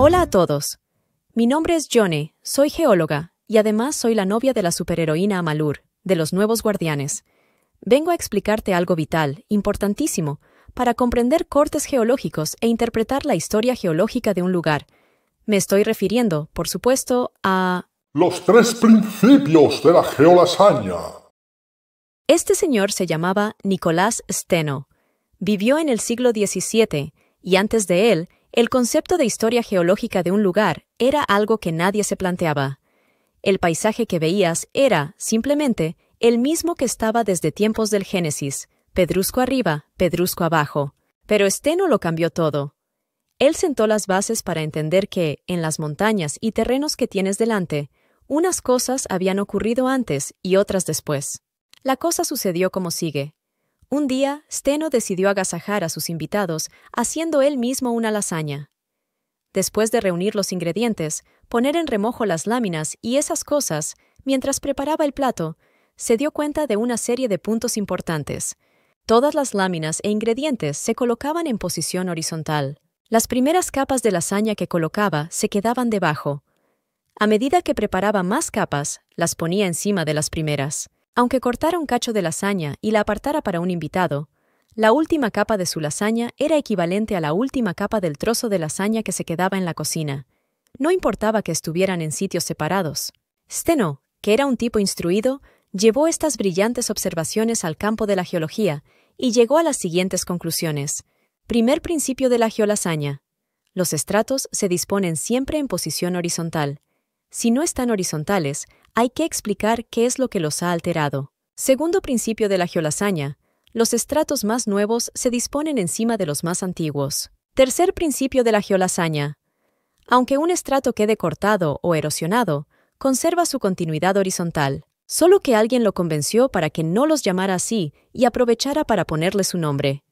Hola a todos. Mi nombre es Johnny, soy geóloga y además soy la novia de la superheroína Amalur, de los Nuevos Guardianes. Vengo a explicarte algo vital, importantísimo, para comprender cortes geológicos e interpretar la historia geológica de un lugar. Me estoy refiriendo, por supuesto, a... Los tres principios de la geolasaña. Este señor se llamaba Nicolás Steno. Vivió en el siglo XVII y antes de él el concepto de historia geológica de un lugar era algo que nadie se planteaba. El paisaje que veías era, simplemente, el mismo que estaba desde tiempos del Génesis, pedrusco arriba, pedrusco abajo. Pero Esteno lo cambió todo. Él sentó las bases para entender que, en las montañas y terrenos que tienes delante, unas cosas habían ocurrido antes y otras después. La cosa sucedió como sigue. Un día, Steno decidió agasajar a sus invitados, haciendo él mismo una lasaña. Después de reunir los ingredientes, poner en remojo las láminas y esas cosas, mientras preparaba el plato, se dio cuenta de una serie de puntos importantes. Todas las láminas e ingredientes se colocaban en posición horizontal. Las primeras capas de lasaña que colocaba se quedaban debajo. A medida que preparaba más capas, las ponía encima de las primeras. Aunque cortara un cacho de lasaña y la apartara para un invitado, la última capa de su lasaña era equivalente a la última capa del trozo de lasaña que se quedaba en la cocina. No importaba que estuvieran en sitios separados. Steno, que era un tipo instruido, llevó estas brillantes observaciones al campo de la geología y llegó a las siguientes conclusiones. Primer principio de la geolasaña. Los estratos se disponen siempre en posición horizontal. Si no están horizontales, hay que explicar qué es lo que los ha alterado. Segundo principio de la geolasaña, los estratos más nuevos se disponen encima de los más antiguos. Tercer principio de la geolasaña, Aunque un estrato quede cortado o erosionado, conserva su continuidad horizontal. Solo que alguien lo convenció para que no los llamara así y aprovechara para ponerle su nombre.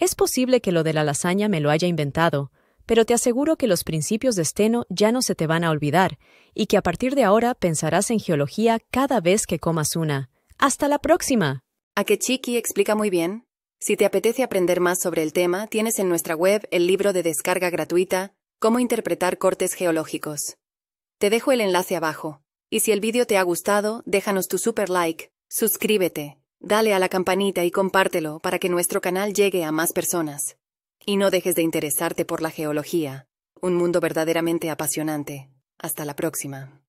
Es posible que lo de la lasaña me lo haya inventado, pero te aseguro que los principios de Steno ya no se te van a olvidar, y que a partir de ahora pensarás en geología cada vez que comas una. ¡Hasta la próxima! ¿A que Chiki explica muy bien. Si te apetece aprender más sobre el tema, tienes en nuestra web el libro de descarga gratuita, Cómo interpretar cortes geológicos. Te dejo el enlace abajo. Y si el vídeo te ha gustado, déjanos tu super like, suscríbete, dale a la campanita y compártelo para que nuestro canal llegue a más personas. Y no dejes de interesarte por la geología, un mundo verdaderamente apasionante. Hasta la próxima.